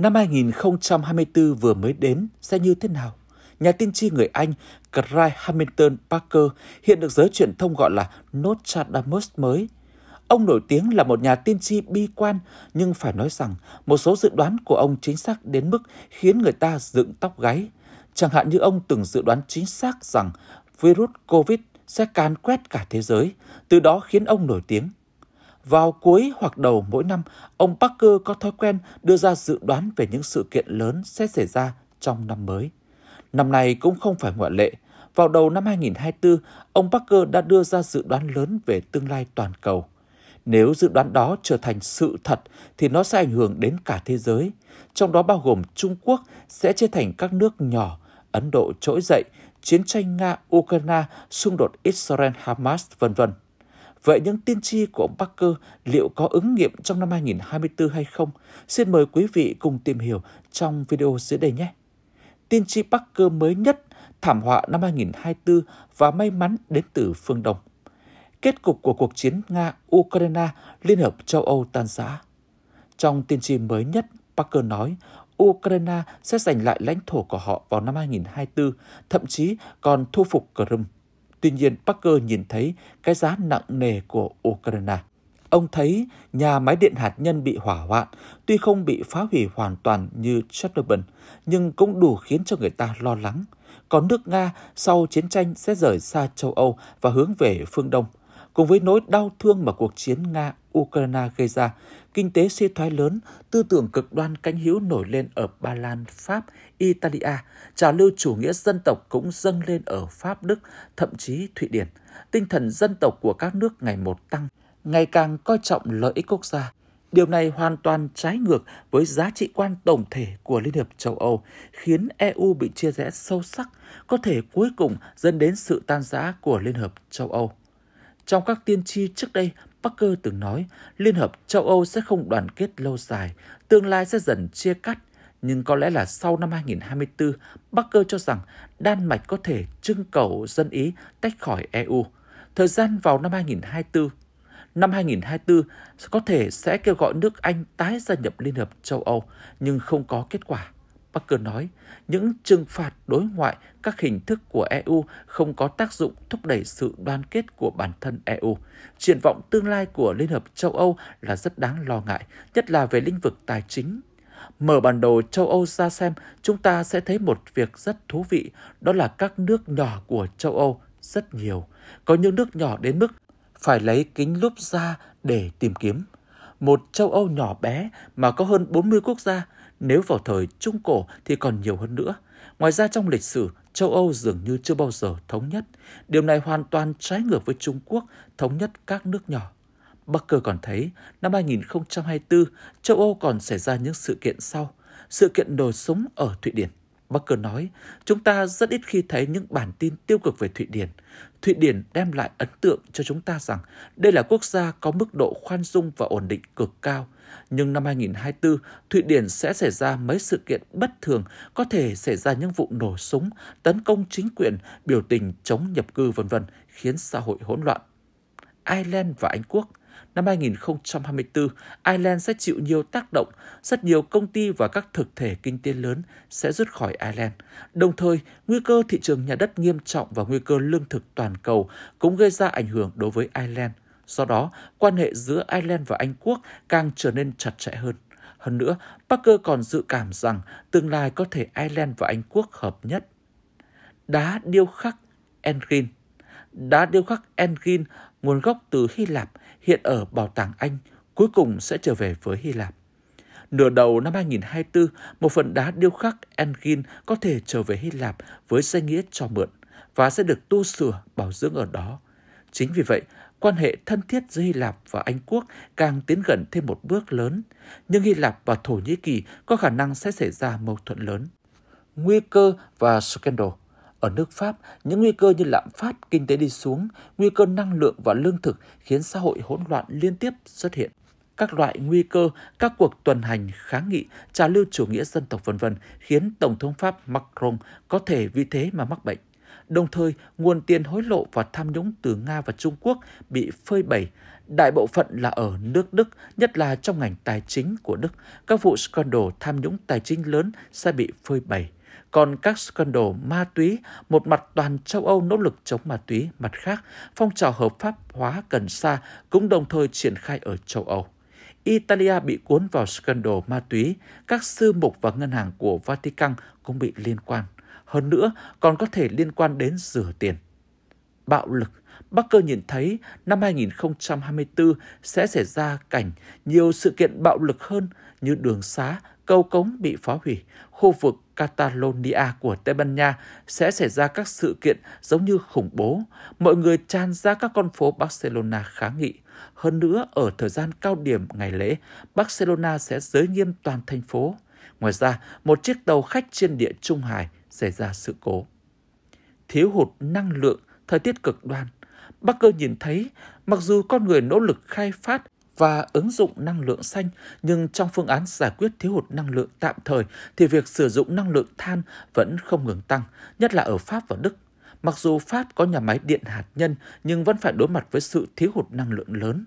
Năm 2024 vừa mới đến sẽ như thế nào? Nhà tiên tri người Anh Craig Hamilton Parker hiện được giới truyền thông gọi là Nostradamus mới. Ông nổi tiếng là một nhà tiên tri bi quan, nhưng phải nói rằng một số dự đoán của ông chính xác đến mức khiến người ta dựng tóc gáy. Chẳng hạn như ông từng dự đoán chính xác rằng virus COVID sẽ càn quét cả thế giới, từ đó khiến ông nổi tiếng. Vào cuối hoặc đầu mỗi năm, ông Parker có thói quen đưa ra dự đoán về những sự kiện lớn sẽ xảy ra trong năm mới. Năm nay cũng không phải ngoại lệ. Vào đầu năm 2024, ông Parker đã đưa ra dự đoán lớn về tương lai toàn cầu. Nếu dự đoán đó trở thành sự thật thì nó sẽ ảnh hưởng đến cả thế giới, trong đó bao gồm Trung Quốc sẽ chia thành các nước nhỏ, Ấn Độ trỗi dậy, chiến tranh Nga-Ukraine, xung đột Israel-Hamas, vân vân. Vậy những tiên tri của ông Parker liệu có ứng nghiệm trong năm 2024 hay không? Xin mời quý vị cùng tìm hiểu trong video dưới đây nhé. Tiên tri Parker mới nhất, thảm họa năm 2024 và may mắn đến từ phương Đông. Kết cục của cuộc chiến Nga-Ukraine Liên hợp châu Âu tan rã. Trong tiên tri mới nhất, Parker nói Ukraine sẽ giành lại lãnh thổ của họ vào năm 2024, thậm chí còn thu phục Crimea Tuy nhiên, Parker nhìn thấy cái giá nặng nề của Ukraine. Ông thấy nhà máy điện hạt nhân bị hỏa hoạn, tuy không bị phá hủy hoàn toàn như Chernobyl, nhưng cũng đủ khiến cho người ta lo lắng. Còn nước Nga sau chiến tranh sẽ rời xa châu Âu và hướng về phương Đông cùng với nỗi đau thương mà cuộc chiến Nga-Ukraine gây ra, kinh tế suy thoái lớn, tư tưởng cực đoan cánh hữu nổi lên ở Ba Lan, Pháp, Italia, trào lưu chủ nghĩa dân tộc cũng dâng lên ở Pháp, Đức, thậm chí Thụy Điển. Tinh thần dân tộc của các nước ngày một tăng, ngày càng coi trọng lợi ích quốc gia, Điều này hoàn toàn trái ngược với giá trị quan tổng thể của Liên hiệp châu Âu, khiến EU bị chia rẽ sâu sắc, có thể cuối cùng dẫn đến sự tan rã của Liên hiệp châu Âu. Trong các tiên tri trước đây, Parker từng nói Liên hợp châu Âu sẽ không đoàn kết lâu dài, tương lai sẽ dần chia cắt. Nhưng có lẽ là sau năm 2024, Parker cho rằng Đan Mạch có thể trưng cầu dân Ý tách khỏi EU. Thời gian vào năm 2024. Năm 2024 có thể sẽ kêu gọi nước Anh tái gia nhập Liên hợp châu Âu, nhưng không có kết quả. Parker nói, những trừng phạt đối ngoại, các hình thức của EU không có tác dụng thúc đẩy sự đoàn kết của bản thân EU. Triển vọng tương lai của Liên hợp châu Âu là rất đáng lo ngại, nhất là về lĩnh vực tài chính. Mở bản đồ châu Âu ra xem, chúng ta sẽ thấy một việc rất thú vị, đó là các nước nhỏ của châu Âu rất nhiều. Có những nước nhỏ đến mức phải lấy kính lúp ra để tìm kiếm. Một châu Âu nhỏ bé mà có hơn 40 quốc gia – nếu vào thời Trung Cổ thì còn nhiều hơn nữa. Ngoài ra trong lịch sử, châu Âu dường như chưa bao giờ thống nhất. Điều này hoàn toàn trái ngược với Trung Quốc thống nhất các nước nhỏ. Barker còn thấy, năm 2024, châu Âu còn xảy ra những sự kiện sau. Sự kiện nổ súng ở Thụy Điển. Barker nói, chúng ta rất ít khi thấy những bản tin tiêu cực về Thụy Điển. Thụy Điển đem lại ấn tượng cho chúng ta rằng đây là quốc gia có mức độ khoan dung và ổn định cực cao – nhưng năm 2024, Thụy Điển sẽ xảy ra mấy sự kiện bất thường, có thể xảy ra những vụ nổ súng, tấn công chính quyền, biểu tình chống nhập cư vân vân, khiến xã hội hỗn loạn. Ireland và Anh Quốc Năm 2024, Ireland sẽ chịu nhiều tác động, rất nhiều công ty và các thực thể kinh tế lớn sẽ rút khỏi Ireland. Đồng thời, nguy cơ thị trường nhà đất nghiêm trọng và nguy cơ lương thực toàn cầu cũng gây ra ảnh hưởng đối với Ireland. Do đó, quan hệ giữa Ireland và Anh quốc càng trở nên chặt chẽ hơn. Hơn nữa, Parker còn dự cảm rằng tương lai có thể Ireland và Anh quốc hợp nhất. Đá điêu khắc Engin Đá điêu khắc Engin, nguồn gốc từ Hy Lạp, hiện ở Bảo tàng Anh, cuối cùng sẽ trở về với Hy Lạp. Nửa đầu năm 2024, một phần đá điêu khắc Engin có thể trở về Hy Lạp với danh nghĩa cho mượn và sẽ được tu sửa bảo dưỡng ở đó. Chính vì vậy, quan hệ thân thiết giữa Hy Lạp và Anh quốc càng tiến gần thêm một bước lớn, nhưng Hy Lạp và Thổ Nhĩ Kỳ có khả năng sẽ xảy ra mâu thuẫn lớn. Nguy cơ và scandal ở nước Pháp, những nguy cơ như lạm phát, kinh tế đi xuống, nguy cơ năng lượng và lương thực khiến xã hội hỗn loạn liên tiếp xuất hiện. Các loại nguy cơ, các cuộc tuần hành kháng nghị, trào lưu chủ nghĩa dân tộc vân vân khiến Tổng thống Pháp Macron có thể vì thế mà mắc bệnh. Đồng thời, nguồn tiền hối lộ và tham nhũng từ Nga và Trung Quốc bị phơi bày, đại bộ phận là ở nước Đức, nhất là trong ngành tài chính của Đức. Các vụ scandal tham nhũng tài chính lớn sẽ bị phơi bày. Còn các scandal ma túy, một mặt toàn châu Âu nỗ lực chống ma túy, mặt khác, phong trào hợp pháp hóa cần sa cũng đồng thời triển khai ở châu Âu. Italia bị cuốn vào scandal ma túy, các sư mục và ngân hàng của Vatican cũng bị liên quan hơn nữa còn có thể liên quan đến rửa tiền. Bạo lực, Bắc Cơ nhìn thấy năm 2024 sẽ xảy ra cảnh nhiều sự kiện bạo lực hơn như đường xá, cầu cống bị phá hủy, khu vực Catalonia của Tây Ban Nha sẽ xảy ra các sự kiện giống như khủng bố. Mọi người tràn ra các con phố Barcelona kháng nghị. Hơn nữa, ở thời gian cao điểm ngày lễ, Barcelona sẽ giới nghiêm toàn thành phố. Ngoài ra, một chiếc tàu khách trên địa Trung Hải xảy ra sự cố. Thiếu hụt năng lượng, thời tiết cực đoan, Bắc Cơ nhìn thấy mặc dù con người nỗ lực khai phát và ứng dụng năng lượng xanh, nhưng trong phương án giải quyết thiếu hụt năng lượng tạm thời thì việc sử dụng năng lượng than vẫn không ngừng tăng, nhất là ở Pháp và Đức. Mặc dù Pháp có nhà máy điện hạt nhân nhưng vẫn phải đối mặt với sự thiếu hụt năng lượng lớn.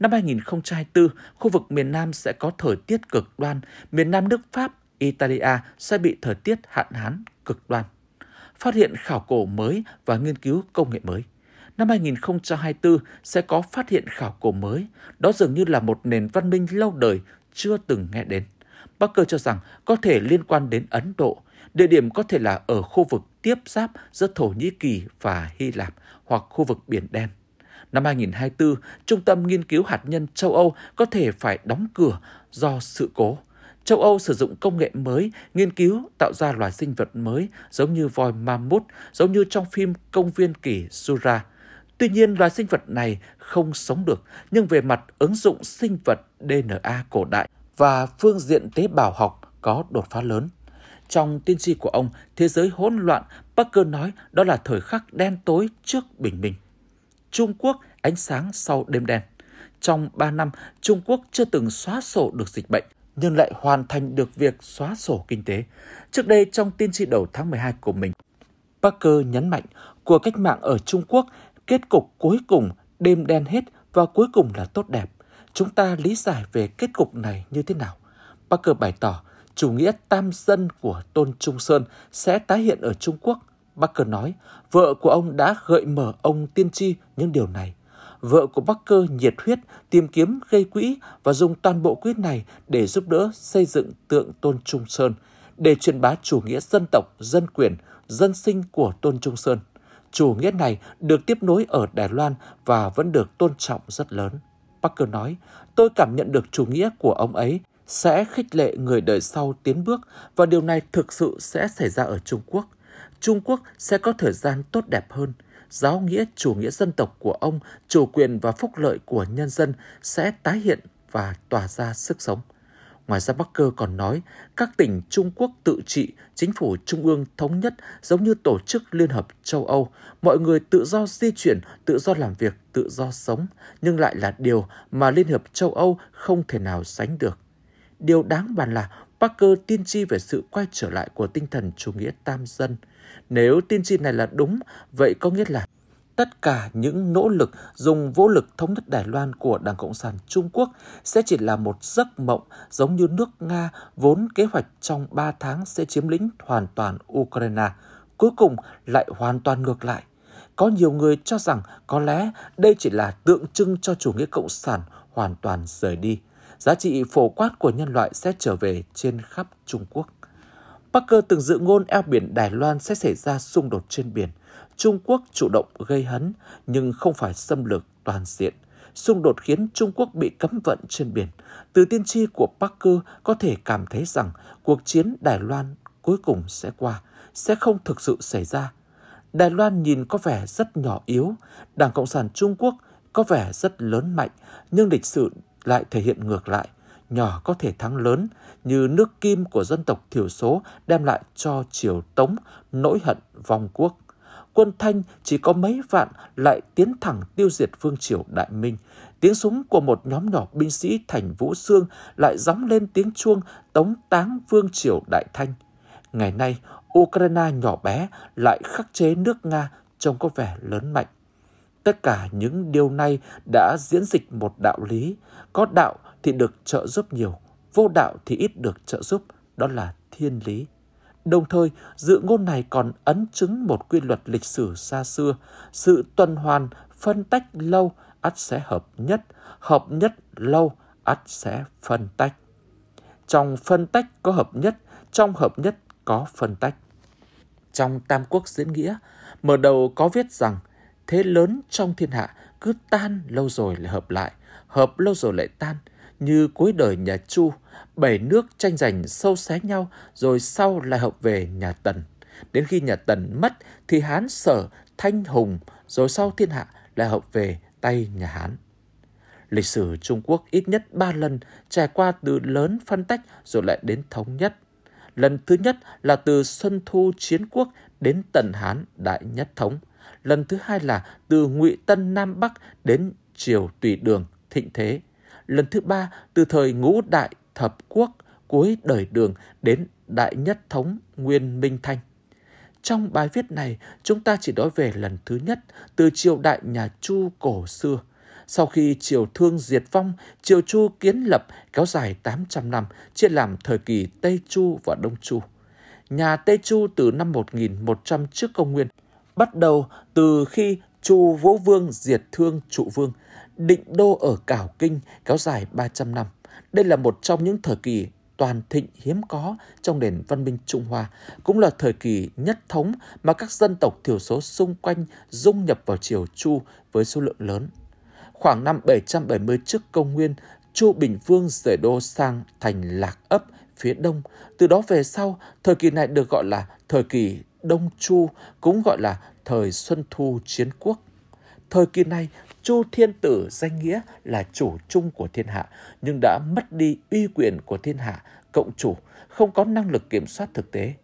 Năm 2024, khu vực miền Nam sẽ có thời tiết cực đoan, miền Nam nước Pháp, Italia sẽ bị thời tiết hạn hán cực đoan, phát hiện khảo cổ mới và nghiên cứu công nghệ mới. Năm 2024 sẽ có phát hiện khảo cổ mới, đó dường như là một nền văn minh lâu đời chưa từng nghe đến. Barker cho rằng có thể liên quan đến Ấn Độ, địa điểm có thể là ở khu vực tiếp giáp giữa Thổ Nhĩ Kỳ và Hy Lạp hoặc khu vực Biển Đen. Năm 2024, Trung tâm Nghiên cứu Hạt nhân châu Âu có thể phải đóng cửa do sự cố. Châu Âu sử dụng công nghệ mới, nghiên cứu tạo ra loài sinh vật mới giống như voi mammut, giống như trong phim Công viên kỷ Sura. Tuy nhiên, loài sinh vật này không sống được, nhưng về mặt ứng dụng sinh vật DNA cổ đại và phương diện tế bào học có đột phá lớn. Trong tiên tri của ông, thế giới hỗn loạn, Parker nói đó là thời khắc đen tối trước bình minh. Trung Quốc ánh sáng sau đêm đen. Trong 3 năm, Trung Quốc chưa từng xóa sổ được dịch bệnh, nhưng lại hoàn thành được việc xóa sổ kinh tế. Trước đây trong tiên tri đầu tháng 12 của mình, Parker nhấn mạnh của cách mạng ở Trung Quốc kết cục cuối cùng đêm đen hết và cuối cùng là tốt đẹp. Chúng ta lý giải về kết cục này như thế nào? Parker bày tỏ chủ nghĩa tam dân của Tôn Trung Sơn sẽ tái hiện ở Trung Quốc. Parker nói, vợ của ông đã gợi mở ông tiên tri những điều này vợ của Barker nhiệt huyết tìm kiếm gây quỹ và dùng toàn bộ quỹ này để giúp đỡ xây dựng tượng Tôn Trung Sơn, để truyền bá chủ nghĩa dân tộc, dân quyền, dân sinh của Tôn Trung Sơn. Chủ nghĩa này được tiếp nối ở Đài Loan và vẫn được tôn trọng rất lớn. Parker nói, tôi cảm nhận được chủ nghĩa của ông ấy sẽ khích lệ người đời sau tiến bước và điều này thực sự sẽ xảy ra ở Trung Quốc. Trung Quốc sẽ có thời gian tốt đẹp hơn – giáo nghĩa chủ nghĩa dân tộc của ông, chủ quyền và phúc lợi của nhân dân sẽ tái hiện và tỏa ra sức sống. Ngoài ra Bắc Cơ còn nói, các tỉnh Trung Quốc tự trị, chính phủ trung ương thống nhất giống như tổ chức Liên hợp châu Âu, mọi người tự do di chuyển, tự do làm việc, tự do sống, nhưng lại là điều mà Liên hợp châu Âu không thể nào sánh được. Điều đáng bàn là Parker tiên tri về sự quay trở lại của tinh thần chủ nghĩa tam dân. Nếu tiên tri này là đúng, vậy có nghĩa là tất cả những nỗ lực dùng vô lực thống nhất Đài Loan của Đảng Cộng sản Trung Quốc sẽ chỉ là một giấc mộng giống như nước Nga vốn kế hoạch trong 3 tháng sẽ chiếm lĩnh hoàn toàn Ukraine. Cuối cùng lại hoàn toàn ngược lại. Có nhiều người cho rằng có lẽ đây chỉ là tượng trưng cho chủ nghĩa cộng sản hoàn toàn rời đi giá trị phổ quát của nhân loại sẽ trở về trên khắp Trung Quốc. Parker từng dự ngôn eo biển Đài Loan sẽ xảy ra xung đột trên biển. Trung Quốc chủ động gây hấn, nhưng không phải xâm lược toàn diện. Xung đột khiến Trung Quốc bị cấm vận trên biển. Từ tiên tri của Parker có thể cảm thấy rằng cuộc chiến Đài Loan cuối cùng sẽ qua, sẽ không thực sự xảy ra. Đài Loan nhìn có vẻ rất nhỏ yếu, Đảng Cộng sản Trung Quốc có vẻ rất lớn mạnh, nhưng lịch sử lại thể hiện ngược lại, nhỏ có thể thắng lớn như nước kim của dân tộc thiểu số đem lại cho triều Tống nỗi hận vong quốc. Quân Thanh chỉ có mấy vạn lại tiến thẳng tiêu diệt vương triều Đại Minh. Tiếng súng của một nhóm nhỏ binh sĩ thành Vũ Xương lại gióng lên tiếng chuông tống táng vương triều Đại Thanh. Ngày nay, Ukraine nhỏ bé lại khắc chế nước Nga trông có vẻ lớn mạnh. Tất cả những điều này đã diễn dịch một đạo lý, có đạo thì được trợ giúp nhiều, vô đạo thì ít được trợ giúp, đó là thiên lý. Đồng thời, dự ngôn này còn ấn chứng một quy luật lịch sử xa xưa, sự tuần hoàn, phân tách lâu, ắt sẽ hợp nhất, hợp nhất lâu, ắt sẽ phân tách. Trong phân tách có hợp nhất, trong hợp nhất có phân tách. Trong Tam Quốc Diễn Nghĩa, mở đầu có viết rằng thế lớn trong thiên hạ cứ tan lâu rồi lại hợp lại, hợp lâu rồi lại tan, như cuối đời nhà Chu, bảy nước tranh giành sâu xé nhau rồi sau lại hợp về nhà Tần. Đến khi nhà Tần mất thì Hán sở Thanh Hùng rồi sau thiên hạ lại hợp về tay nhà Hán. Lịch sử Trung Quốc ít nhất ba lần trải qua từ lớn phân tách rồi lại đến thống nhất. Lần thứ nhất là từ Xuân Thu Chiến Quốc đến Tần Hán Đại Nhất Thống – lần thứ hai là từ Ngụy Tân Nam Bắc đến triều Tùy Đường thịnh thế, lần thứ ba từ thời Ngũ Đại Thập Quốc cuối đời Đường đến Đại Nhất Thống Nguyên Minh Thanh. Trong bài viết này, chúng ta chỉ nói về lần thứ nhất từ triều đại nhà Chu cổ xưa. Sau khi triều Thương diệt vong, triều Chu kiến lập kéo dài 800 năm, chia làm thời kỳ Tây Chu và Đông Chu. Nhà Tây Chu từ năm 1100 trước công nguyên – bắt đầu từ khi Chu Vũ Vương diệt thương Trụ Vương, định đô ở Cảo Kinh kéo dài 300 năm. Đây là một trong những thời kỳ toàn thịnh hiếm có trong nền văn minh Trung Hoa, cũng là thời kỳ nhất thống mà các dân tộc thiểu số xung quanh dung nhập vào triều Chu với số lượng lớn. Khoảng năm 770 trước công nguyên, Chu Bình Vương rời đô sang thành Lạc Ấp phía đông. Từ đó về sau, thời kỳ này được gọi là thời kỳ Đông Chu cũng gọi là thời Xuân Thu Chiến Quốc. Thời kỳ này, Chu Thiên Tử danh nghĩa là chủ chung của thiên hạ, nhưng đã mất đi uy quyền của thiên hạ, cộng chủ, không có năng lực kiểm soát thực tế.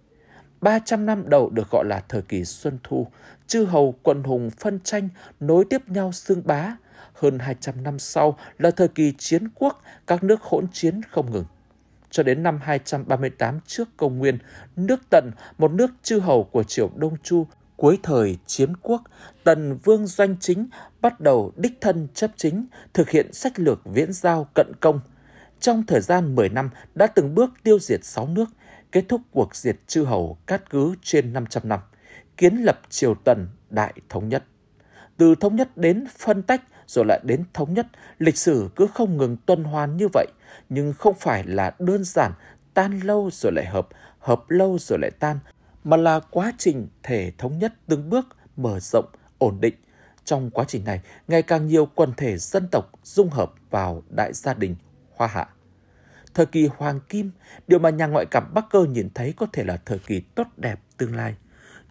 300 năm đầu được gọi là thời kỳ Xuân Thu, chư hầu quần hùng phân tranh nối tiếp nhau xương bá. Hơn 200 năm sau là thời kỳ chiến quốc, các nước hỗn chiến không ngừng cho đến năm 238 trước công nguyên, nước Tần, một nước chư hầu của triều Đông Chu, cuối thời chiếm quốc, Tần Vương Doanh Chính bắt đầu đích thân chấp chính, thực hiện sách lược viễn giao cận công. Trong thời gian 10 năm đã từng bước tiêu diệt 6 nước, kết thúc cuộc diệt chư hầu cát cứ trên 500 năm, kiến lập triều Tần đại thống nhất. Từ thống nhất đến phân tách, rồi lại đến thống nhất, lịch sử cứ không ngừng tuần hoàn như vậy, nhưng không phải là đơn giản tan lâu rồi lại hợp, hợp lâu rồi lại tan, mà là quá trình thể thống nhất từng bước mở rộng, ổn định. Trong quá trình này, ngày càng nhiều quần thể dân tộc dung hợp vào đại gia đình Hoa Hạ. Thời kỳ Hoàng Kim, điều mà nhà ngoại cảm Bắc Cơ nhìn thấy có thể là thời kỳ tốt đẹp tương lai.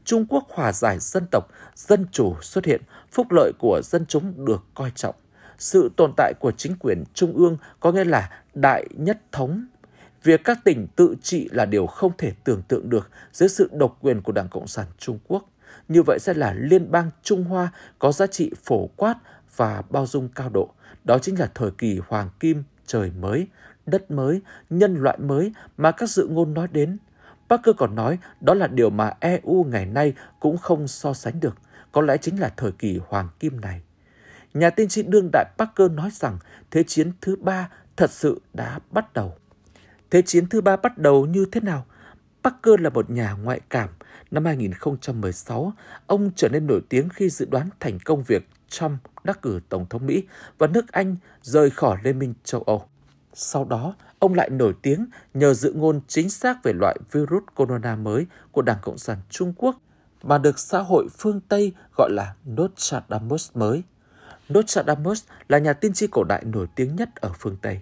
Trung Quốc hòa giải dân tộc, dân chủ xuất hiện, phúc lợi của dân chúng được coi trọng. Sự tồn tại của chính quyền trung ương có nghĩa là đại nhất thống. Việc các tỉnh tự trị là điều không thể tưởng tượng được dưới sự độc quyền của Đảng Cộng sản Trung Quốc. Như vậy sẽ là liên bang Trung Hoa có giá trị phổ quát và bao dung cao độ. Đó chính là thời kỳ hoàng kim trời mới, đất mới, nhân loại mới mà các dự ngôn nói đến – Parker còn nói đó là điều mà EU ngày nay cũng không so sánh được, có lẽ chính là thời kỳ hoàng kim này. Nhà tiên tri đương đại Parker nói rằng Thế chiến thứ ba thật sự đã bắt đầu. Thế chiến thứ ba bắt đầu như thế nào? Parker là một nhà ngoại cảm. Năm 2016, ông trở nên nổi tiếng khi dự đoán thành công việc Trump đắc cử Tổng thống Mỹ và nước Anh rời khỏi Liên minh châu Âu. Sau đó, ông lại nổi tiếng nhờ dự ngôn chính xác về loại virus corona mới của Đảng Cộng sản Trung Quốc mà được xã hội phương Tây gọi là Nostradamus mới. Nostradamus là nhà tiên tri cổ đại nổi tiếng nhất ở phương Tây.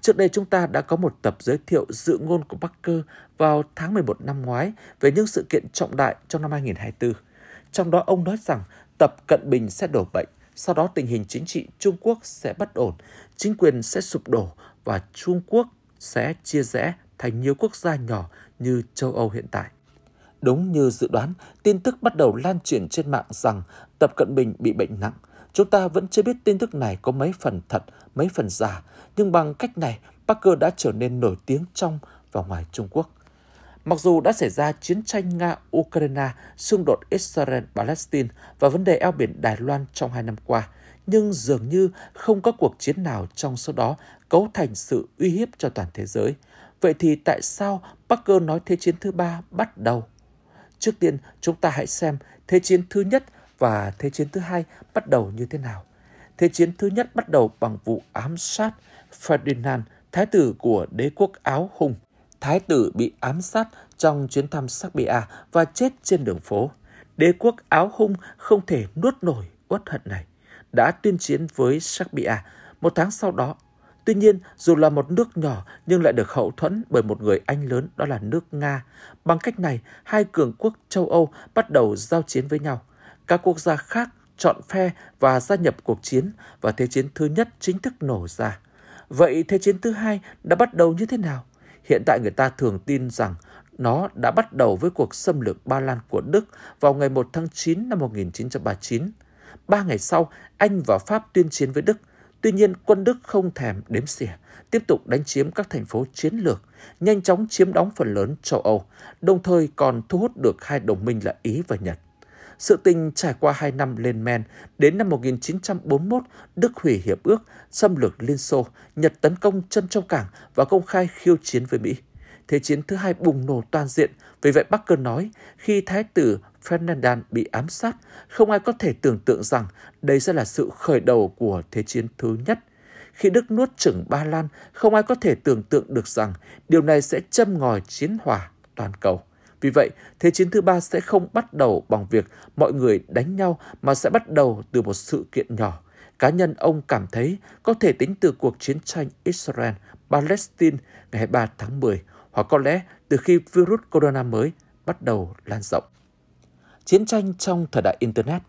Trước đây chúng ta đã có một tập giới thiệu dự ngôn của Parker vào tháng 11 năm ngoái về những sự kiện trọng đại trong năm 2024. Trong đó ông nói rằng tập cận bình sẽ đổ bệnh, sau đó tình hình chính trị Trung Quốc sẽ bất ổn, chính quyền sẽ sụp đổ và Trung Quốc sẽ chia rẽ thành nhiều quốc gia nhỏ như châu Âu hiện tại. Đúng như dự đoán, tin tức bắt đầu lan truyền trên mạng rằng Tập Cận Bình bị bệnh nặng. Chúng ta vẫn chưa biết tin tức này có mấy phần thật, mấy phần giả, nhưng bằng cách này, Parker đã trở nên nổi tiếng trong và ngoài Trung Quốc. Mặc dù đã xảy ra chiến tranh Nga-Ukraine, xung đột Israel-Palestine và vấn đề eo biển Đài Loan trong hai năm qua, nhưng dường như không có cuộc chiến nào trong số đó cấu thành sự uy hiếp cho toàn thế giới. Vậy thì tại sao Parker nói Thế chiến thứ ba bắt đầu? Trước tiên, chúng ta hãy xem Thế chiến thứ nhất và Thế chiến thứ hai bắt đầu như thế nào. Thế chiến thứ nhất bắt đầu bằng vụ ám sát Ferdinand, thái tử của đế quốc Áo Hùng. Thái tử bị ám sát trong chuyến thăm Serbia và chết trên đường phố. Đế quốc Áo Hung không thể nuốt nổi uất hận này, đã tuyên chiến với Serbia. Một tháng sau đó, Tuy nhiên, dù là một nước nhỏ nhưng lại được hậu thuẫn bởi một người anh lớn đó là nước Nga. Bằng cách này, hai cường quốc châu Âu bắt đầu giao chiến với nhau. Các quốc gia khác chọn phe và gia nhập cuộc chiến và Thế chiến thứ nhất chính thức nổ ra. Vậy Thế chiến thứ hai đã bắt đầu như thế nào? Hiện tại người ta thường tin rằng nó đã bắt đầu với cuộc xâm lược Ba Lan của Đức vào ngày 1 tháng 9 năm 1939. Ba ngày sau, Anh và Pháp tuyên chiến với Đức – Tuy nhiên, quân Đức không thèm đếm xỉa, tiếp tục đánh chiếm các thành phố chiến lược, nhanh chóng chiếm đóng phần lớn châu Âu, đồng thời còn thu hút được hai đồng minh là Ý và Nhật. Sự tình trải qua hai năm lên men, đến năm 1941, Đức hủy hiệp ước, xâm lược Liên Xô, Nhật tấn công chân châu cảng và công khai khiêu chiến với Mỹ. Thế chiến thứ hai bùng nổ toàn diện, vì vậy Barker nói, khi thái tử Ferdinand bị ám sát, không ai có thể tưởng tượng rằng đây sẽ là sự khởi đầu của Thế chiến thứ nhất. Khi Đức nuốt chửng Ba Lan, không ai có thể tưởng tượng được rằng điều này sẽ châm ngòi chiến hỏa toàn cầu. Vì vậy, Thế chiến thứ ba sẽ không bắt đầu bằng việc mọi người đánh nhau mà sẽ bắt đầu từ một sự kiện nhỏ. Cá nhân ông cảm thấy có thể tính từ cuộc chiến tranh Israel-Palestine ngày 3 tháng 10 hoặc có lẽ từ khi virus corona mới bắt đầu lan rộng. Chiến tranh trong thời đại Internet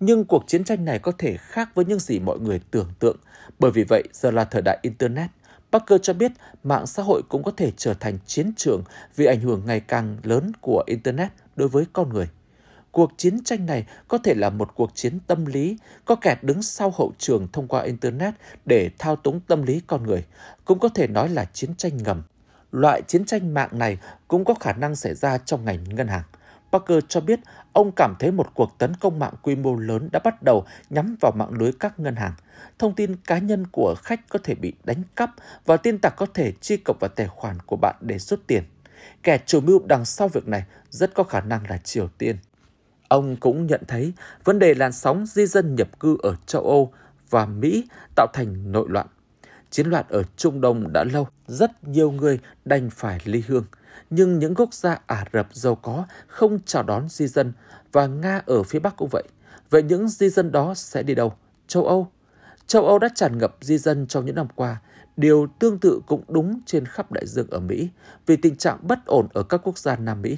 nhưng cuộc chiến tranh này có thể khác với những gì mọi người tưởng tượng. Bởi vì vậy, giờ là thời đại Internet. Parker cho biết mạng xã hội cũng có thể trở thành chiến trường vì ảnh hưởng ngày càng lớn của Internet đối với con người. Cuộc chiến tranh này có thể là một cuộc chiến tâm lý, có kẻ đứng sau hậu trường thông qua Internet để thao túng tâm lý con người, cũng có thể nói là chiến tranh ngầm loại chiến tranh mạng này cũng có khả năng xảy ra trong ngành ngân hàng. Parker cho biết ông cảm thấy một cuộc tấn công mạng quy mô lớn đã bắt đầu nhắm vào mạng lưới các ngân hàng. Thông tin cá nhân của khách có thể bị đánh cắp và tin tặc có thể truy cập vào tài khoản của bạn để rút tiền. Kẻ chủ mưu đằng sau việc này rất có khả năng là Triều Tiên. Ông cũng nhận thấy vấn đề làn sóng di dân nhập cư ở châu Âu và Mỹ tạo thành nội loạn Chiến loạn ở Trung Đông đã lâu, rất nhiều người đành phải ly hương. Nhưng những quốc gia Ả Rập giàu có không chào đón di dân và Nga ở phía Bắc cũng vậy. Vậy những di dân đó sẽ đi đâu? Châu Âu. Châu Âu đã tràn ngập di dân trong những năm qua. Điều tương tự cũng đúng trên khắp đại dương ở Mỹ vì tình trạng bất ổn ở các quốc gia Nam Mỹ.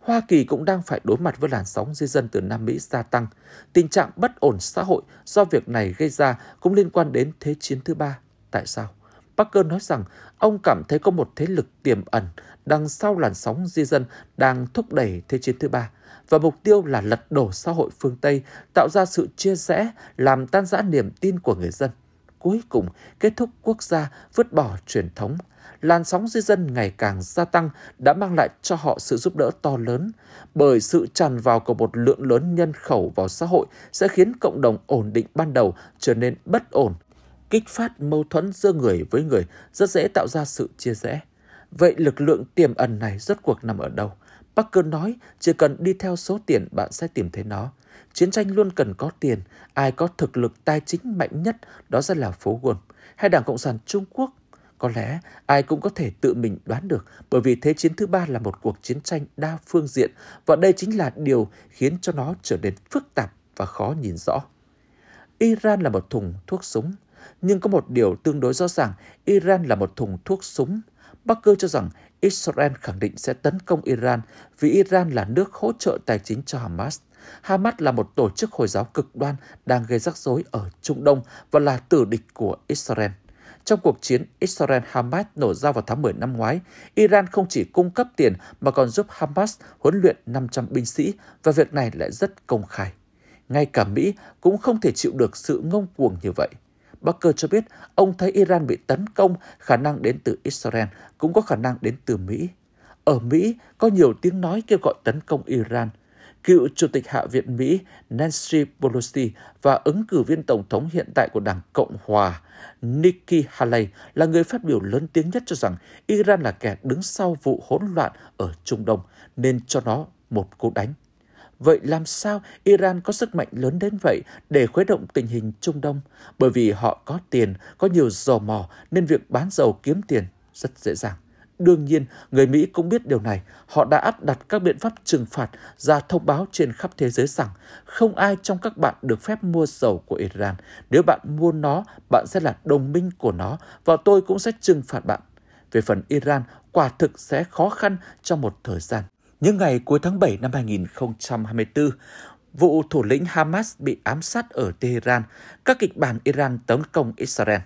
Hoa Kỳ cũng đang phải đối mặt với làn sóng di dân từ Nam Mỹ gia tăng. Tình trạng bất ổn xã hội do việc này gây ra cũng liên quan đến Thế chiến thứ ba tại sao. Parker nói rằng ông cảm thấy có một thế lực tiềm ẩn đằng sau làn sóng di dân đang thúc đẩy Thế chiến thứ ba và mục tiêu là lật đổ xã hội phương Tây, tạo ra sự chia rẽ, làm tan rã niềm tin của người dân. Cuối cùng, kết thúc quốc gia vứt bỏ truyền thống. Làn sóng di dân ngày càng gia tăng đã mang lại cho họ sự giúp đỡ to lớn, bởi sự tràn vào của một lượng lớn nhân khẩu vào xã hội sẽ khiến cộng đồng ổn định ban đầu trở nên bất ổn kích phát mâu thuẫn giữa người với người rất dễ tạo ra sự chia rẽ. Vậy lực lượng tiềm ẩn này rốt cuộc nằm ở đâu? Parker nói, chỉ cần đi theo số tiền bạn sẽ tìm thấy nó. Chiến tranh luôn cần có tiền, ai có thực lực tài chính mạnh nhất đó sẽ là phố Wall hay Đảng Cộng sản Trung Quốc. Có lẽ ai cũng có thể tự mình đoán được bởi vì Thế chiến thứ ba là một cuộc chiến tranh đa phương diện và đây chính là điều khiến cho nó trở nên phức tạp và khó nhìn rõ. Iran là một thùng thuốc súng nhưng có một điều tương đối rõ ràng, Iran là một thùng thuốc súng. Bắc Cơ cho rằng Israel khẳng định sẽ tấn công Iran vì Iran là nước hỗ trợ tài chính cho Hamas. Hamas là một tổ chức Hồi giáo cực đoan đang gây rắc rối ở Trung Đông và là tử địch của Israel. Trong cuộc chiến Israel-Hamas nổ ra vào tháng 10 năm ngoái, Iran không chỉ cung cấp tiền mà còn giúp Hamas huấn luyện 500 binh sĩ và việc này lại rất công khai. Ngay cả Mỹ cũng không thể chịu được sự ngông cuồng như vậy. Barker cho biết ông thấy Iran bị tấn công khả năng đến từ Israel, cũng có khả năng đến từ Mỹ. Ở Mỹ, có nhiều tiếng nói kêu gọi tấn công Iran. Cựu Chủ tịch Hạ viện Mỹ Nancy Pelosi và ứng cử viên Tổng thống hiện tại của Đảng Cộng Hòa Nikki Haley là người phát biểu lớn tiếng nhất cho rằng Iran là kẻ đứng sau vụ hỗn loạn ở Trung Đông, nên cho nó một cú đánh. Vậy làm sao Iran có sức mạnh lớn đến vậy để khuấy động tình hình Trung Đông? Bởi vì họ có tiền, có nhiều dò mò nên việc bán dầu kiếm tiền rất dễ dàng. Đương nhiên, người Mỹ cũng biết điều này. Họ đã áp đặt các biện pháp trừng phạt ra thông báo trên khắp thế giới rằng không ai trong các bạn được phép mua dầu của Iran. Nếu bạn mua nó, bạn sẽ là đồng minh của nó và tôi cũng sẽ trừng phạt bạn. Về phần Iran, quả thực sẽ khó khăn trong một thời gian những ngày cuối tháng 7 năm 2024, vụ thủ lĩnh Hamas bị ám sát ở Tehran, các kịch bản Iran tấn công Israel.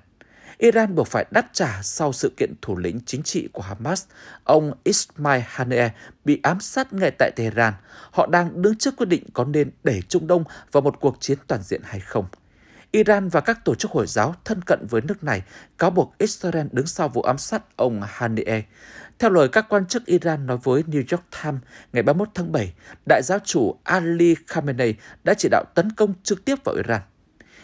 Iran buộc phải đáp trả sau sự kiện thủ lĩnh chính trị của Hamas, ông Ismail Haniyeh bị ám sát ngay tại Tehran. Họ đang đứng trước quyết định có nên đẩy Trung Đông vào một cuộc chiến toàn diện hay không. Iran và các tổ chức Hồi giáo thân cận với nước này cáo buộc Israel đứng sau vụ ám sát ông Haniyeh. Theo lời các quan chức Iran nói với New York Times ngày 31 tháng 7, đại giáo chủ Ali Khamenei đã chỉ đạo tấn công trực tiếp vào Iran.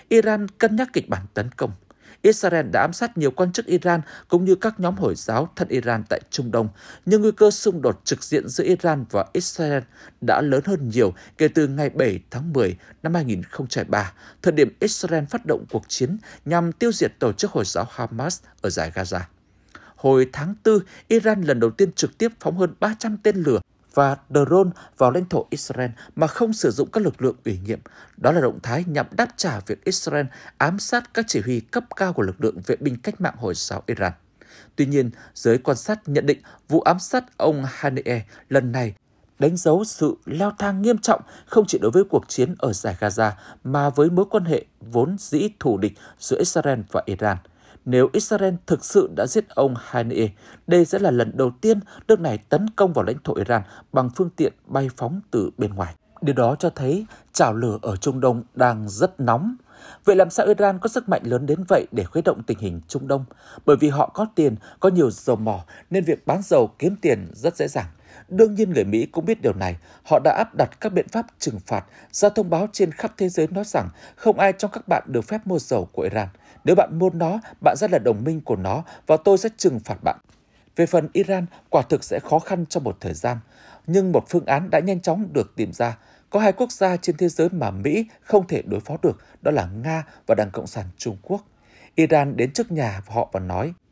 Iran cân nhắc kịch bản tấn công – Israel đã ám sát nhiều quan chức Iran cũng như các nhóm Hồi giáo thân Iran tại Trung Đông, nhưng nguy cơ xung đột trực diện giữa Iran và Israel đã lớn hơn nhiều kể từ ngày 7 tháng 10 năm 2003, thời điểm Israel phát động cuộc chiến nhằm tiêu diệt tổ chức Hồi giáo Hamas ở giải Gaza. Hồi tháng 4, Iran lần đầu tiên trực tiếp phóng hơn 300 tên lửa và drone vào lãnh thổ Israel mà không sử dụng các lực lượng ủy nhiệm. Đó là động thái nhằm đáp trả việc Israel ám sát các chỉ huy cấp cao của lực lượng vệ binh cách mạng Hồi giáo Iran. Tuy nhiên, giới quan sát nhận định vụ ám sát ông Haneye lần này đánh dấu sự leo thang nghiêm trọng không chỉ đối với cuộc chiến ở giải Gaza mà với mối quan hệ vốn dĩ thù địch giữa Israel và Iran – nếu Israel thực sự đã giết ông Hanei, đây sẽ là lần đầu tiên nước này tấn công vào lãnh thổ Iran bằng phương tiện bay phóng từ bên ngoài. Điều đó cho thấy chảo lửa ở Trung Đông đang rất nóng. Vậy làm sao Iran có sức mạnh lớn đến vậy để khuấy động tình hình Trung Đông? Bởi vì họ có tiền, có nhiều dầu mỏ nên việc bán dầu kiếm tiền rất dễ dàng. Đương nhiên người Mỹ cũng biết điều này, họ đã áp đặt các biện pháp trừng phạt, ra thông báo trên khắp thế giới nói rằng không ai trong các bạn được phép mua dầu của Iran. Nếu bạn mua nó, bạn sẽ là đồng minh của nó và tôi sẽ trừng phạt bạn. Về phần Iran, quả thực sẽ khó khăn trong một thời gian, nhưng một phương án đã nhanh chóng được tìm ra. Có hai quốc gia trên thế giới mà Mỹ không thể đối phó được, đó là Nga và Đảng Cộng sản Trung Quốc. Iran đến trước nhà họ và nói –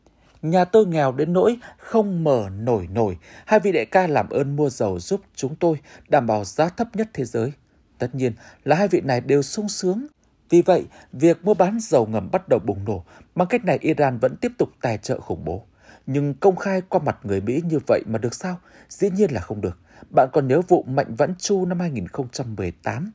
Nhà tôi nghèo đến nỗi không mở nổi nổi. Hai vị đại ca làm ơn mua dầu giúp chúng tôi đảm bảo giá thấp nhất thế giới. Tất nhiên là hai vị này đều sung sướng. Vì vậy, việc mua bán dầu ngầm bắt đầu bùng nổ. Bằng cách này Iran vẫn tiếp tục tài trợ khủng bố. Nhưng công khai qua mặt người Mỹ như vậy mà được sao? Dĩ nhiên là không được. Bạn còn nhớ vụ Mạnh Vãn Chu năm 2018.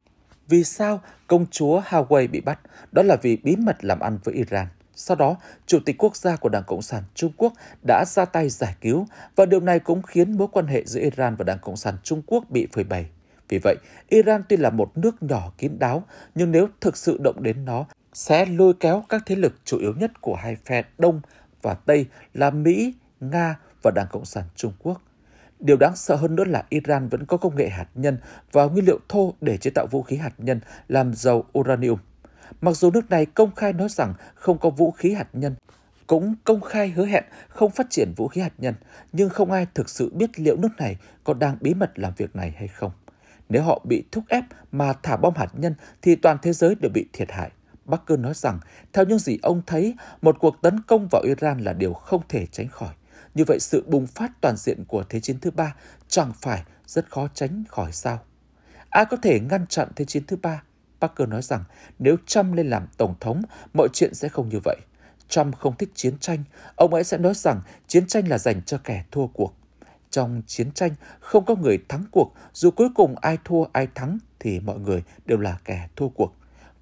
Vì sao công chúa Hawaii bị bắt? Đó là vì bí mật làm ăn với Iran. Sau đó, Chủ tịch quốc gia của Đảng Cộng sản Trung Quốc đã ra tay giải cứu và điều này cũng khiến mối quan hệ giữa Iran và Đảng Cộng sản Trung Quốc bị phơi bày. Vì vậy, Iran tuy là một nước nhỏ kín đáo, nhưng nếu thực sự động đến nó, sẽ lôi kéo các thế lực chủ yếu nhất của hai phe Đông và Tây là Mỹ, Nga và Đảng Cộng sản Trung Quốc. Điều đáng sợ hơn nữa là Iran vẫn có công nghệ hạt nhân và nguyên liệu thô để chế tạo vũ khí hạt nhân làm giàu uranium. Mặc dù nước này công khai nói rằng không có vũ khí hạt nhân, cũng công khai hứa hẹn không phát triển vũ khí hạt nhân, nhưng không ai thực sự biết liệu nước này có đang bí mật làm việc này hay không. Nếu họ bị thúc ép mà thả bom hạt nhân thì toàn thế giới đều bị thiệt hại. cơ nói rằng, theo những gì ông thấy, một cuộc tấn công vào Iran là điều không thể tránh khỏi. Như vậy sự bùng phát toàn diện của Thế chiến thứ ba chẳng phải rất khó tránh khỏi sao? Ai có thể ngăn chặn Thế chiến thứ ba? Parker nói rằng nếu Trump lên làm Tổng thống, mọi chuyện sẽ không như vậy. Trump không thích chiến tranh, ông ấy sẽ nói rằng chiến tranh là dành cho kẻ thua cuộc. Trong chiến tranh, không có người thắng cuộc, dù cuối cùng ai thua ai thắng thì mọi người đều là kẻ thua cuộc.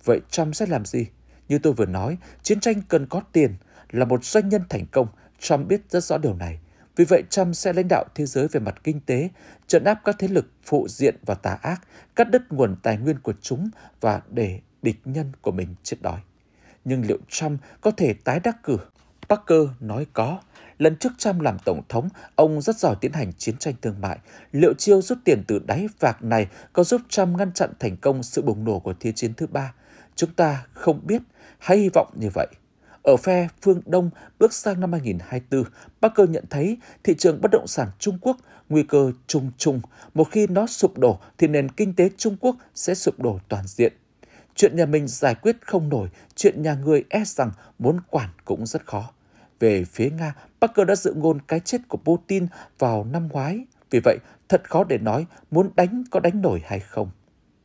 Vậy Trump sẽ làm gì? Như tôi vừa nói, chiến tranh cần có tiền. Là một doanh nhân thành công, Trump biết rất rõ điều này. Vì vậy, Trump sẽ lãnh đạo thế giới về mặt kinh tế, trấn áp các thế lực phụ diện và tà ác, cắt đứt nguồn tài nguyên của chúng và để địch nhân của mình chết đói. Nhưng liệu Trump có thể tái đắc cử? Parker nói có. Lần trước Trump làm Tổng thống, ông rất giỏi tiến hành chiến tranh thương mại. Liệu chiêu rút tiền từ đáy vạc này có giúp Trump ngăn chặn thành công sự bùng nổ của Thế chiến thứ ba? Chúng ta không biết, hay hy vọng như vậy. Ở phe phương Đông bước sang năm 2024, Barker nhận thấy thị trường bất động sản Trung Quốc nguy cơ chung chung. Một khi nó sụp đổ thì nền kinh tế Trung Quốc sẽ sụp đổ toàn diện. Chuyện nhà mình giải quyết không nổi, chuyện nhà người e rằng muốn quản cũng rất khó. Về phía Nga, Barker đã dự ngôn cái chết của Putin vào năm ngoái. Vì vậy, thật khó để nói muốn đánh có đánh nổi hay không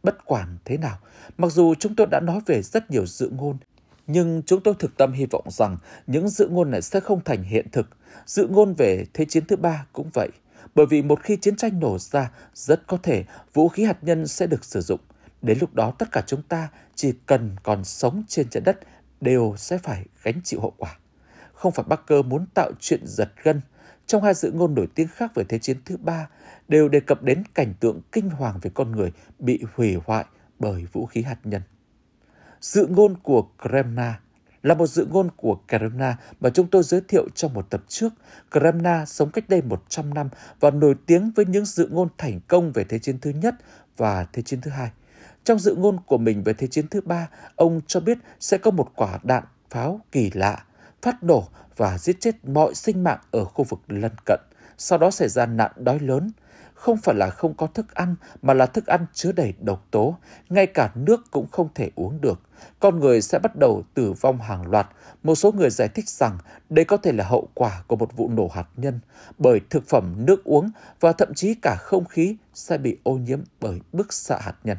bất quản thế nào. Mặc dù chúng tôi đã nói về rất nhiều dự ngôn, nhưng chúng tôi thực tâm hy vọng rằng những dự ngôn này sẽ không thành hiện thực. Dự ngôn về Thế chiến thứ ba cũng vậy, bởi vì một khi chiến tranh nổ ra, rất có thể vũ khí hạt nhân sẽ được sử dụng. Đến lúc đó tất cả chúng ta chỉ cần còn sống trên trái đất đều sẽ phải gánh chịu hậu quả. Không phải Bắc Cơ muốn tạo chuyện giật gân, trong hai dự ngôn nổi tiếng khác về Thế chiến thứ ba đều đề cập đến cảnh tượng kinh hoàng về con người bị hủy hoại bởi vũ khí hạt nhân. Dự ngôn của Kremna là một dự ngôn của Kremna mà chúng tôi giới thiệu trong một tập trước. Kremna sống cách đây 100 năm và nổi tiếng với những dự ngôn thành công về Thế chiến thứ nhất và Thế chiến thứ hai. Trong dự ngôn của mình về Thế chiến thứ ba, ông cho biết sẽ có một quả đạn pháo kỳ lạ phát nổ và giết chết mọi sinh mạng ở khu vực lân cận. Sau đó xảy ra nạn đói lớn, không phải là không có thức ăn mà là thức ăn chứa đầy độc tố, ngay cả nước cũng không thể uống được. Con người sẽ bắt đầu tử vong hàng loạt. Một số người giải thích rằng đây có thể là hậu quả của một vụ nổ hạt nhân, bởi thực phẩm, nước uống và thậm chí cả không khí sẽ bị ô nhiễm bởi bức xạ hạt nhân.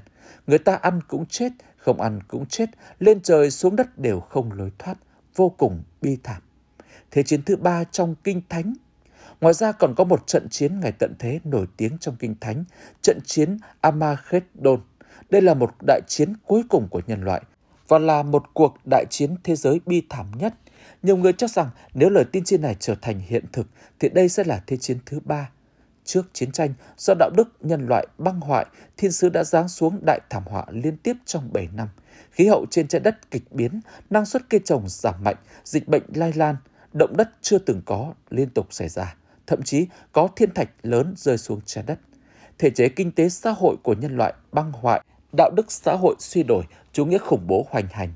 Người ta ăn cũng chết, không ăn cũng chết, lên trời xuống đất đều không lối thoát, vô cùng bi thảm. Thế chiến thứ ba trong Kinh Thánh Ngoài ra còn có một trận chiến ngày tận thế nổi tiếng trong Kinh Thánh, trận chiến Armageddon. Đây là một đại chiến cuối cùng của nhân loại và là một cuộc đại chiến thế giới bi thảm nhất. Nhiều người cho rằng nếu lời tin trên này trở thành hiện thực thì đây sẽ là thế chiến thứ ba. Trước chiến tranh, do đạo đức nhân loại băng hoại, thiên sứ đã giáng xuống đại thảm họa liên tiếp trong 7 năm. Khí hậu trên trái đất kịch biến, năng suất cây trồng giảm mạnh, dịch bệnh lai lan, động đất chưa từng có liên tục xảy ra thậm chí có thiên thạch lớn rơi xuống trái đất. Thể chế kinh tế xã hội của nhân loại băng hoại, đạo đức xã hội suy đổi, chủ nghĩa khủng bố hoành hành.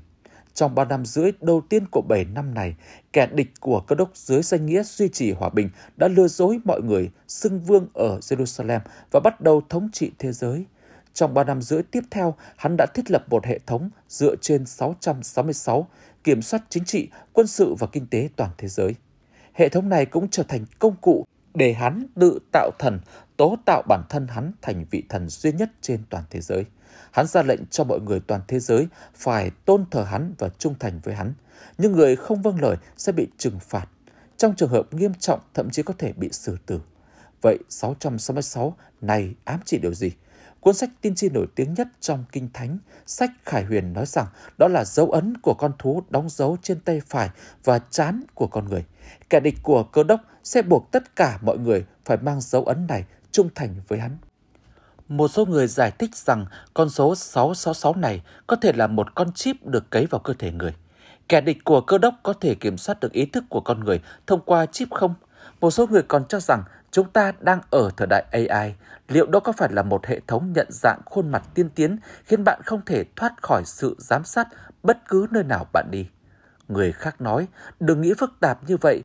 Trong 3 năm rưỡi đầu tiên của 7 năm này, kẻ địch của cơ đốc dưới danh nghĩa duy trì hòa bình đã lừa dối mọi người, xưng vương ở Jerusalem và bắt đầu thống trị thế giới. Trong 3 năm rưỡi tiếp theo, hắn đã thiết lập một hệ thống dựa trên 666, kiểm soát chính trị, quân sự và kinh tế toàn thế giới hệ thống này cũng trở thành công cụ để hắn tự tạo thần, tố tạo bản thân hắn thành vị thần duy nhất trên toàn thế giới. Hắn ra lệnh cho mọi người toàn thế giới phải tôn thờ hắn và trung thành với hắn. Những người không vâng lời sẽ bị trừng phạt, trong trường hợp nghiêm trọng thậm chí có thể bị xử tử. Vậy 666 này ám chỉ điều gì? Cuốn sách tiên tri nổi tiếng nhất trong Kinh Thánh, sách Khải Huyền nói rằng đó là dấu ấn của con thú đóng dấu trên tay phải và chán của con người. Kẻ địch của cơ đốc sẽ buộc tất cả mọi người phải mang dấu ấn này trung thành với hắn. Một số người giải thích rằng con số 666 này có thể là một con chip được cấy vào cơ thể người. Kẻ địch của cơ đốc có thể kiểm soát được ý thức của con người thông qua chip không? Một số người còn cho rằng Chúng ta đang ở thời đại AI, liệu đó có phải là một hệ thống nhận dạng khuôn mặt tiên tiến khiến bạn không thể thoát khỏi sự giám sát bất cứ nơi nào bạn đi? Người khác nói, đừng nghĩ phức tạp như vậy.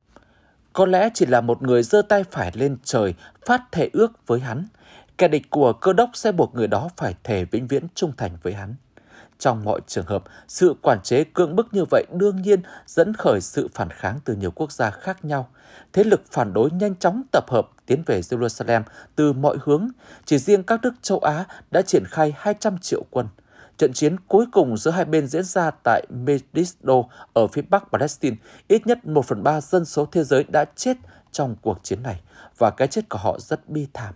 Có lẽ chỉ là một người giơ tay phải lên trời phát thề ước với hắn. Kẻ địch của cơ đốc sẽ buộc người đó phải thề vĩnh viễn trung thành với hắn. Trong mọi trường hợp, sự quản chế cưỡng bức như vậy đương nhiên dẫn khởi sự phản kháng từ nhiều quốc gia khác nhau. Thế lực phản đối nhanh chóng tập hợp tiến về Jerusalem từ mọi hướng. Chỉ riêng các nước châu Á đã triển khai 200 triệu quân. Trận chiến cuối cùng giữa hai bên diễn ra tại Medido ở phía bắc Palestine. Ít nhất 1 phần 3 dân số thế giới đã chết trong cuộc chiến này và cái chết của họ rất bi thảm.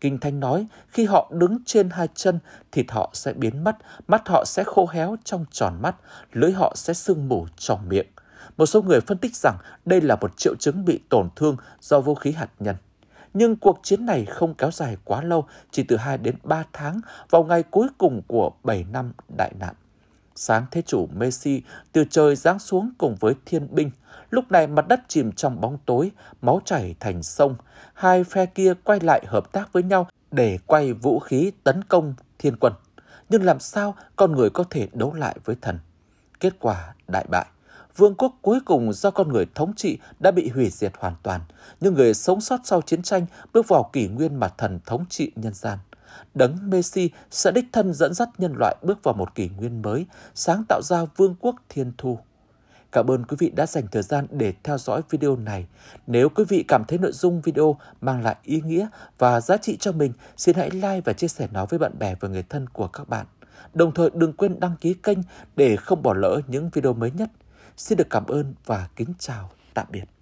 Kinh Thánh nói, khi họ đứng trên hai chân, thịt họ sẽ biến mất, mắt họ sẽ khô héo trong tròn mắt, lưỡi họ sẽ sưng mù trong miệng. Một số người phân tích rằng đây là một triệu chứng bị tổn thương do vũ khí hạt nhân. Nhưng cuộc chiến này không kéo dài quá lâu, chỉ từ 2 đến 3 tháng vào ngày cuối cùng của 7 năm đại nạn sáng thế chủ Messi từ trời giáng xuống cùng với thiên binh. Lúc này mặt đất chìm trong bóng tối, máu chảy thành sông. Hai phe kia quay lại hợp tác với nhau để quay vũ khí tấn công thiên quân. Nhưng làm sao con người có thể đấu lại với thần? Kết quả đại bại. Vương quốc cuối cùng do con người thống trị đã bị hủy diệt hoàn toàn, nhưng người sống sót sau chiến tranh bước vào kỷ nguyên mà thần thống trị nhân gian đấng Messi sẽ đích thân dẫn dắt nhân loại bước vào một kỷ nguyên mới, sáng tạo ra vương quốc thiên thu. Cảm ơn quý vị đã dành thời gian để theo dõi video này. Nếu quý vị cảm thấy nội dung video mang lại ý nghĩa và giá trị cho mình, xin hãy like và chia sẻ nó với bạn bè và người thân của các bạn. Đồng thời đừng quên đăng ký kênh để không bỏ lỡ những video mới nhất. Xin được cảm ơn và kính chào tạm biệt.